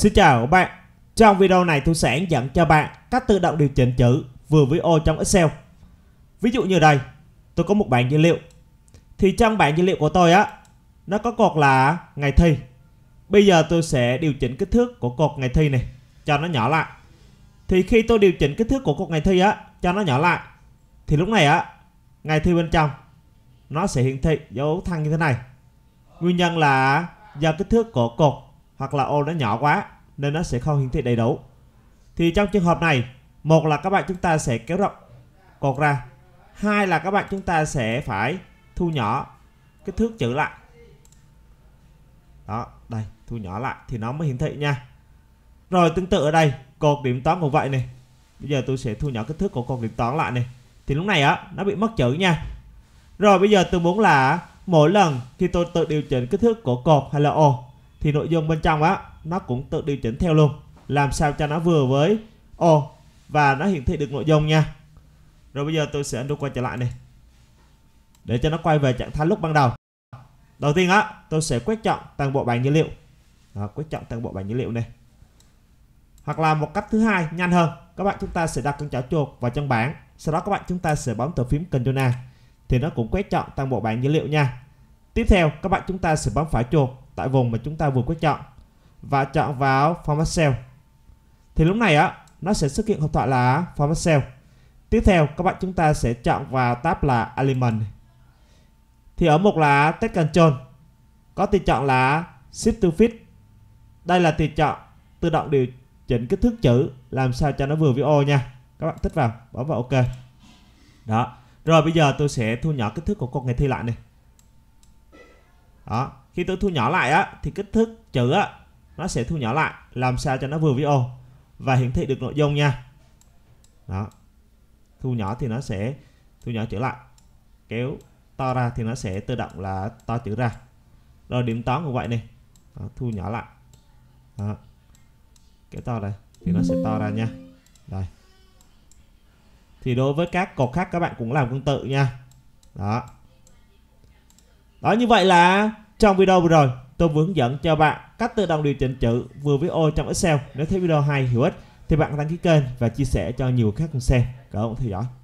Xin chào các bạn Trong video này tôi sẽ dẫn cho bạn cách tự động điều chỉnh chữ vừa với ô trong Excel Ví dụ như đây tôi có một bảng dữ liệu Thì trong bảng dữ liệu của tôi á nó có cột là ngày thi Bây giờ tôi sẽ điều chỉnh kích thước của cột ngày thi này cho nó nhỏ lại Thì khi tôi điều chỉnh kích thước của cột ngày thi á cho nó nhỏ lại Thì lúc này á ngày thi bên trong nó sẽ hiển thị dấu thăng như thế này Nguyên nhân là do kích thước của cột hoặc là ô nó nhỏ quá nên nó sẽ không hiển thị đầy đủ. Thì trong trường hợp này, một là các bạn chúng ta sẽ kéo rộng cột ra, hai là các bạn chúng ta sẽ phải thu nhỏ kích thước chữ lại. Đó, đây, thu nhỏ lại thì nó mới hiển thị nha. Rồi tương tự ở đây, cột điểm toán cũng vậy này. Bây giờ tôi sẽ thu nhỏ kích thước của cột điểm toán lại này. Thì lúc này á, nó bị mất chữ nha. Rồi bây giờ tôi muốn là mỗi lần khi tôi tự điều chỉnh kích thước của cột hay là ô thì nội dung bên trong á nó cũng tự điều chỉnh theo luôn làm sao cho nó vừa với ô và nó hiển thị được nội dung nha rồi bây giờ tôi sẽ undo quay trở lại này để cho nó quay về trạng thái lúc ban đầu đầu tiên á tôi sẽ quét chọn toàn bộ bảng dữ liệu đó, quét chọn toàn bộ bảng dữ liệu này hoặc là một cách thứ hai nhanh hơn các bạn chúng ta sẽ đặt con chảo chuột vào trong bảng sau đó các bạn chúng ta sẽ bấm từ phím Ctrl A thì nó cũng quét chọn toàn bộ bảng dữ liệu nha tiếp theo các bạn chúng ta sẽ bấm phải chuột tại vùng mà chúng ta vừa quyết chọn và chọn vào format cell thì lúc này á nó sẽ xuất hiện hộp thoại là format cell tiếp theo các bạn chúng ta sẽ chọn vào tab là element thì ở mục là text control có tùy chọn là shift to fit đây là tùy chọn tự động điều chỉnh kích thước chữ làm sao cho nó vừa với ô nha các bạn thích vào bấm vào ok đó rồi bây giờ tôi sẽ thu nhỏ kích thước của con ngày thi lại này đó khi tôi thu nhỏ lại á thì kích thước chữ á nó sẽ thu nhỏ lại làm sao cho nó vừa với ô và hiển thị được nội dung nha đó thu nhỏ thì nó sẽ thu nhỏ chữ lại kéo to ra thì nó sẽ tự động là to chữ ra rồi điểm toán cũng vậy này đó, thu nhỏ lại đó. kéo to đây thì nó sẽ to ra nha đây thì đối với các cột khác các bạn cũng làm tương tự nha đó đó như vậy là trong video vừa rồi, tôi vừa hướng dẫn cho bạn cách tự động điều chỉnh chữ vừa với ô trong Excel. Nếu thấy video hay hữu ích thì bạn đăng ký kênh và chia sẻ cho nhiều khác cùng xem. Cảm ơn theo dõi.